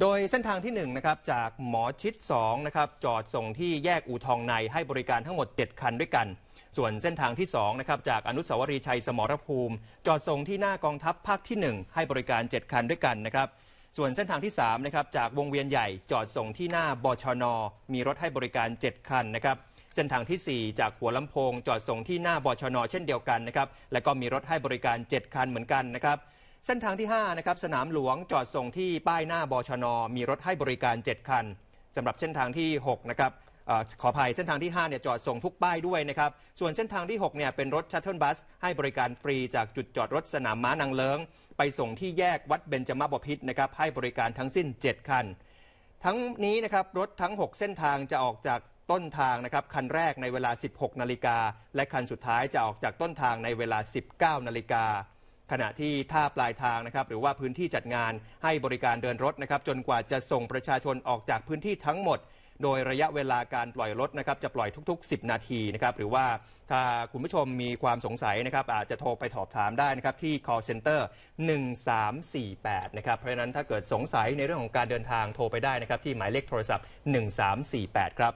โดยเส้นทางที่1นะครับจากหมอชิด2นะครับจอดส่งที่แยกอู่ทองในให้บริการทั้งหมด 7 คันด้วยกัน ส่วนเส้นทางที่2นะครับจากอนุสาวรีย์ชัยสมรภูมิ จอดส่งที่หน้ากองทัพภาคที่ 1 ให้บริการ 7 คันด้วยกันนะครับส่วนเส้นทางที่3นะครับจากวงเวียนใหญ่จอดส่งที่หน้าบชน มีรถให้บริการ 7 คันนะครับ เส้นทางที่ 4 จากหัวลำโพงจอดส่งที่หน้าบชน เช่นเดียวกันนะครับและก็มีรถให้บริการ 7 คันเหมือนกันนะครับเส้นทางที่5นะครับสนามหลวงจอดส่งที่ป้ายหน้าบชน มีรถให้บริการ 7 คันสำหรับเส้นทางที่6นะครับขออภัยเส้นทางที่5เนี่ยจอดส่งทุกป้ายด้วยนะครับส่วนเส้นทางที่ 6เนี่ยเป็นรถชัตเทิลบัสให้บริการฟรีจากจุดจอดรถสนามม้านางเลิงไปส่งที่แยกวัดเบญจมาบพิษนะครับให้บริการทั้งสิ้น7คันทั้งนี้นะครับรถทั้ง 6 เส้นทางจะออกจากต้นทางนะครับคันแรกในเวลา 16นาฬิกาและคันสุดท้ายจะออกจากต้นทางในเวลา 19 นาฬิกาขณะที่ท่าปลายทางนะครับหรือว่าพื้นที่จัดงานให้บริการเดินรถนะครับจนกว่าจะส่งประชาชนออกจากพื้นที่ทั้งหมด โดยระยะเวลาการปล่อยรถนะครับจะปล่อยทุกๆ 10 นาทีนะครับหรือว่าถ้าคุณผู้ชมมีความสงสัยนะครับอาจจะโทรไปสอบถามได้นะครับที่ call center 1348นะครับเพราะฉะนั้นถ้าเกิดสงสัยในเรื่องของการเดินทางโทรไปได้นะครับที่หมายเลขโทรศัพท์ 1348ครับ